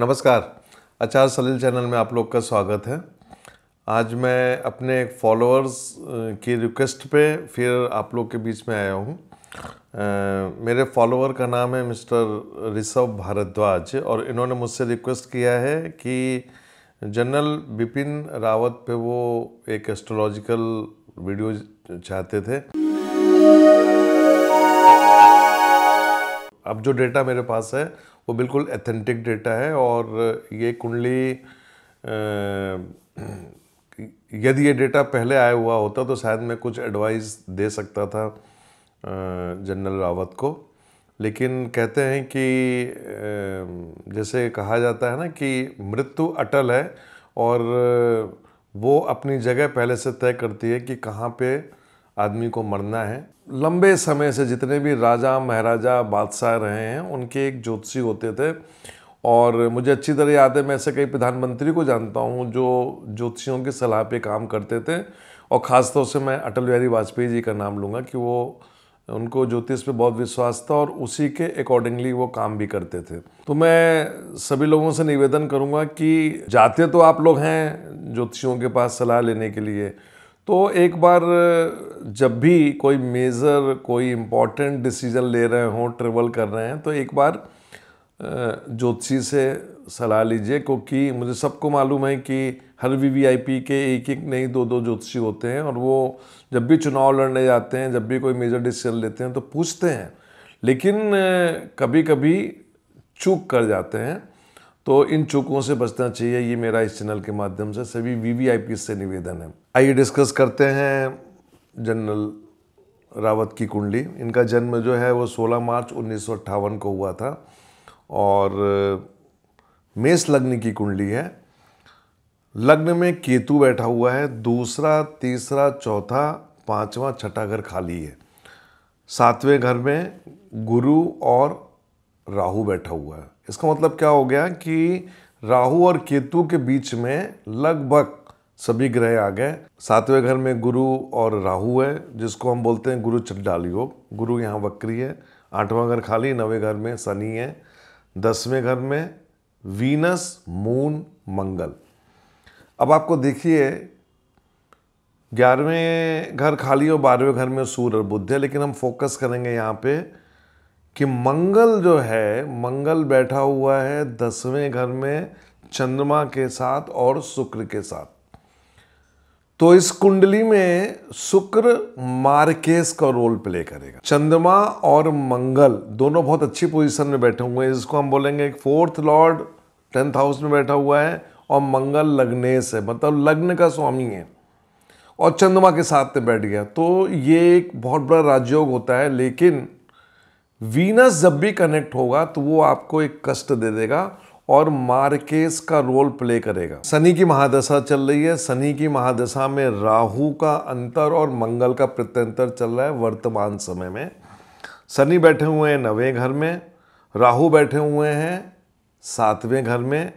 नमस्कार आचार सलील चैनल में आप लोग का स्वागत है आज मैं अपने फॉलोअर्स की रिक्वेस्ट पे फिर आप लोग के बीच में आया हूँ मेरे फॉलोअर का नाम है मिस्टर ऋषभ भारद्वाज और इन्होंने मुझसे रिक्वेस्ट किया है कि जनरल बिपिन रावत पे वो एक एस्ट्रोलॉजिकल वीडियो चाहते थे अब जो डेटा मेरे पास है वो बिल्कुल एथेंटिक डेटा है और ये कुंडली यदि ये डेटा पहले आया हुआ होता तो शायद मैं कुछ एडवाइस दे सकता था जनरल रावत को लेकिन कहते हैं कि जैसे कहा जाता है ना कि मृत्यु अटल है और वो अपनी जगह पहले से तय करती है कि कहाँ पे आदमी को मरना है लंबे समय से जितने भी राजा महाराजा बादशाह रहे हैं उनके एक ज्योतिषी होते थे और मुझे अच्छी तरह याद है मैं ऐसे कई प्रधानमंत्री को जानता हूँ जो ज्योतिषियों की सलाह पे काम करते थे और ख़ासतौर से मैं अटल बिहारी वाजपेयी जी का नाम लूँगा कि वो उनको ज्योतिष पे बहुत विश्वास था और उसी के अकॉर्डिंगली वो काम भी करते थे तो मैं सभी लोगों से निवेदन करूँगा कि जाते तो आप लोग हैं ज्योतिषियों के पास सलाह लेने के लिए तो एक बार जब भी कोई मेज़र कोई इम्पॉर्टेंट डिसीज़न ले रहे हों ट्रेवल कर रहे हैं तो एक बार ज्योतिषी से सलाह लीजिए क्योंकि मुझे सबको मालूम है कि हर वी वी आई पी के एक एक नहीं दो दो ज्योतिषी होते हैं और वो जब भी चुनाव लड़ने जाते हैं जब भी कोई मेजर डिसीजन लेते हैं तो पूछते हैं लेकिन कभी कभी चूक कर जाते हैं तो इन चूकों से बचना चाहिए ये मेरा इस चैनल के माध्यम से सभी वी वी से निवेदन है आइए डिस्कस करते हैं जनरल रावत की कुंडली इनका जन्म जो है वो 16 मार्च उन्नीस को हुआ था और मेष लग्न की कुंडली है लग्न में केतु बैठा हुआ है दूसरा तीसरा चौथा पांचवा छठा घर खाली है सातवें घर में गुरु और राहु बैठा हुआ है इसका मतलब क्या हो गया कि राहु और केतु के बीच में लगभग सभी ग्रह आ गए सातवें घर में गुरु और राहु है जिसको हम बोलते हैं गुरु चड्डाल योग गुरु यहाँ वक्री है आठवां घर खाली नवें घर में शनि है दसवें घर में वीनस मून मंगल अब आपको देखिए ग्यारहवें घर खाली और बारहवें घर में सूर्य और बुद्ध है लेकिन हम फोकस करेंगे यहाँ पे कि मंगल जो है मंगल बैठा हुआ है दसवें घर में चंद्रमा के साथ और शुक्र के साथ तो इस कुंडली में शुक्र मार्केश का रोल प्ले करेगा चंद्रमा और मंगल दोनों बहुत अच्छी पोजीशन में बैठे हुए हैं जिसको हम बोलेंगे एक फोर्थ लॉर्ड टेंथ हाउस में बैठा हुआ है और मंगल लग्नेश है मतलब लग्न का स्वामी है और चंद्रमा के साथ में बैठ गया तो ये एक बहुत बड़ा राजयोग होता है लेकिन वीनस जब भी कनेक्ट होगा तो वो आपको एक कष्ट दे देगा और मार्केस का रोल प्ले करेगा शनि की महादशा चल रही है शनि की महादशा में राहु का अंतर और मंगल का प्रत्यंतर चल रहा है वर्तमान समय में शनि बैठे हुए हैं नवें घर में राहु बैठे हुए हैं सातवें घर में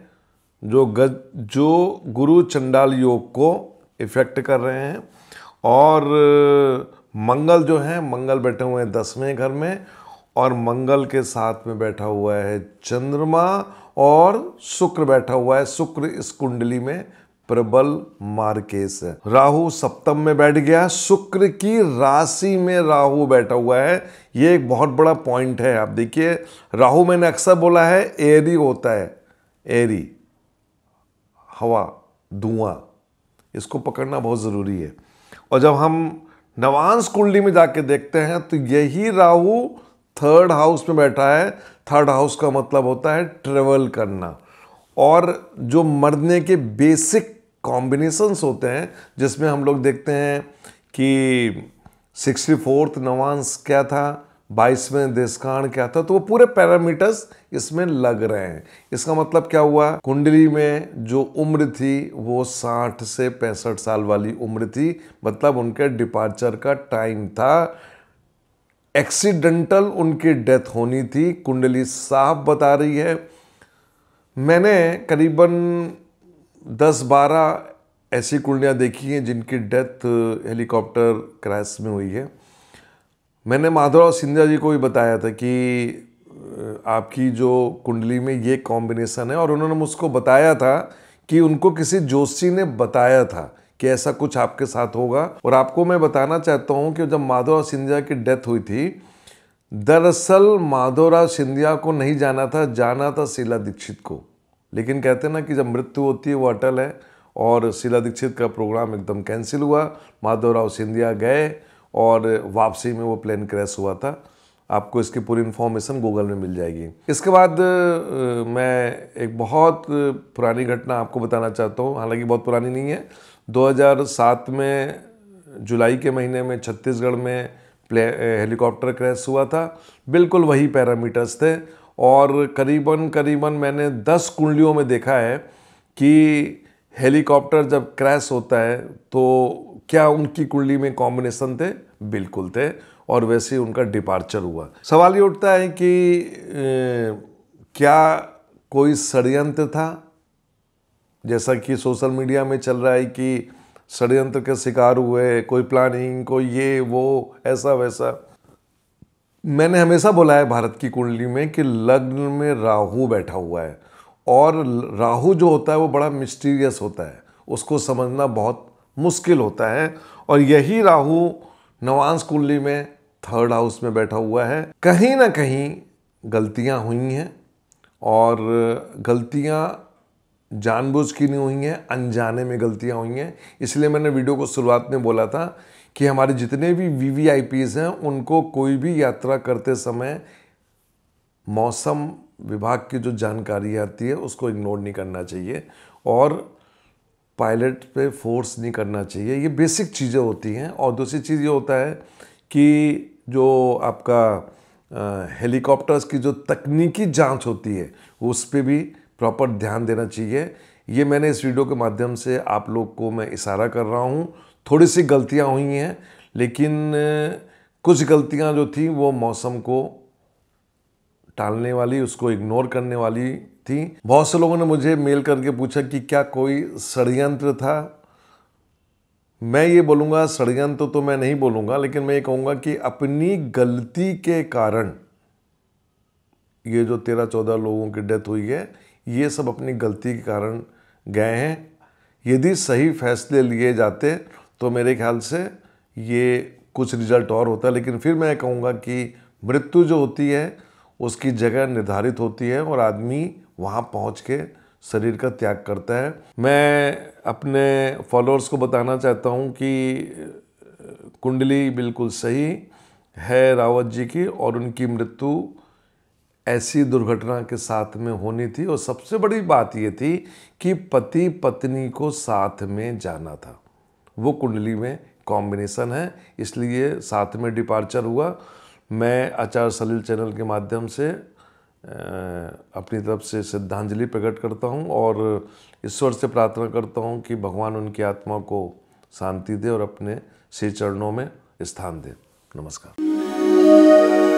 जो गज जो गुरु चंडाल योग को इफेक्ट कर रहे हैं और मंगल जो है मंगल बैठे हुए हैं दसवें घर में और मंगल के साथ में बैठा हुआ है चंद्रमा और शुक्र बैठा हुआ है शुक्र इस कुंडली में प्रबल मार्केश है राहु सप्तम में बैठ गया शुक्र की राशि में राहु बैठा हुआ है ये एक बहुत बड़ा पॉइंट है आप देखिए राहु मैंने अक्सर बोला है एरी होता है एरी हवा धुआं इसको पकड़ना बहुत ज़रूरी है और जब हम नवांश कुंडली में जाके देखते हैं तो यही राहु थर्ड हाउस में बैठा है थर्ड हाउस का मतलब होता है ट्रेवल करना और जो मरने के बेसिक कॉम्बिनेशंस होते हैं जिसमें हम लोग देखते हैं कि सिक्सटी फोर्थ नवांस क्या था बाईसवें देशकांड क्या था तो वो पूरे पैरामीटर्स इसमें लग रहे हैं इसका मतलब क्या हुआ कुंडली में जो उम्र थी वो 60 से पैंसठ साल वाली उम्र थी मतलब उनके डिपार्चर का टाइम था एक्सीडेंटल उनकी डेथ होनी थी कुंडली साफ बता रही है मैंने करीबन 10-12 ऐसी कुंडलियाँ देखी हैं जिनकी डेथ हेलीकॉप्टर क्रैश में हुई है मैंने माधवराव सिंधिया जी को भी बताया था कि आपकी जो कुंडली में ये कॉम्बिनेशन है और उन्होंने मुझको बताया था कि उनको किसी जोशी ने बताया था कि ऐसा कुछ आपके साथ होगा और आपको मैं बताना चाहता हूँ कि जब माधोराव सिंधिया की डेथ हुई थी दरअसल माधवराव सिंधिया को नहीं जाना था जाना था शीला दीक्षित को लेकिन कहते हैं ना कि जब मृत्यु होती है वो अटल है और शीला दीक्षित का प्रोग्राम एकदम कैंसिल हुआ माधवराव सिंधिया गए और वापसी में वो प्लेन क्रैश हुआ था आपको इसकी पूरी इन्फॉर्मेशन गूगल में मिल जाएगी इसके बाद मैं एक बहुत पुरानी घटना आपको बताना चाहता हूँ हालांकि बहुत पुरानी नहीं है 2007 में जुलाई के महीने में छत्तीसगढ़ में प्ले हेलीकॉप्टर क्रैश हुआ था बिल्कुल वही पैरामीटर्स थे और करीबन करीबन मैंने 10 कुंडलियों में देखा है कि हेलीकॉप्टर जब क्रैश होता है तो क्या उनकी कुंडली में कॉम्बिनेशन थे बिल्कुल थे और वैसे ही उनका डिपार्चर हुआ सवाल ये उठता है कि ए, क्या कोई षडयंत्र था जैसा कि सोशल मीडिया में चल रहा है कि षडयंत्र के शिकार हुए कोई प्लानिंग कोई ये वो ऐसा वैसा मैंने हमेशा बोला है भारत की कुंडली में कि लग्न में राहु बैठा हुआ है और राहु जो होता है वो बड़ा मिस्टीरियस होता है उसको समझना बहुत मुश्किल होता है और यही राहु नवांश कुंडली में थर्ड हाउस में बैठा हुआ है कहीं ना कहीं गलतियां हुई हैं और गलतियां जानबूझ की नहीं हुई हैं अनजाने में गलतियाँ हुई हैं इसलिए मैंने वीडियो को शुरुआत में बोला था कि हमारे जितने भी वी वी हैं उनको कोई भी यात्रा करते समय मौसम विभाग की जो जानकारी आती है उसको इग्नोर नहीं करना चाहिए और पायलट पे फोर्स नहीं करना चाहिए ये बेसिक चीज़ें होती हैं और दूसरी चीज़ ये होता है कि जो आपका हेलीकॉप्टर्स की जो तकनीकी जांच होती है उस पर भी प्रॉपर ध्यान देना चाहिए ये मैंने इस वीडियो के माध्यम से आप लोग को मैं इशारा कर रहा हूँ थोड़ी सी गलतियाँ हुई हैं लेकिन कुछ गलतियाँ जो थी वो मौसम को टालने वाली उसको इग्नोर करने वाली थी बहुत से लोगों ने मुझे मेल करके पूछा कि क्या कोई षडयंत्र था मैं ये बोलूँगा षडयंत्र तो मैं नहीं बोलूँगा लेकिन मैं ये कहूँगा कि अपनी गलती के कारण ये जो तेरह चौदह लोगों की डेथ हुई है ये सब अपनी गलती के कारण गए हैं यदि सही फैसले लिए जाते तो मेरे ख्याल से ये कुछ रिजल्ट और होता लेकिन फिर मैं कहूँगा कि मृत्यु जो होती है उसकी जगह निर्धारित होती है और आदमी वहाँ पहुँच के शरीर का त्याग करता है मैं अपने फॉलोअर्स को बताना चाहता हूँ कि कुंडली बिल्कुल सही है रावत जी की और उनकी मृत्यु ऐसी दुर्घटना के साथ में होनी थी और सबसे बड़ी बात यह थी कि पति पत्नी को साथ में जाना था वो कुंडली में कॉम्बिनेशन है इसलिए साथ में डिपार्चर हुआ मैं आचार्य सलील चैनल के माध्यम से अपनी तरफ से श्रद्धांजलि प्रकट करता हूँ और ईश्वर से प्रार्थना करता हूँ कि भगवान उनकी आत्मा को शांति दे और अपने श्री चरणों में स्थान दे नमस्कार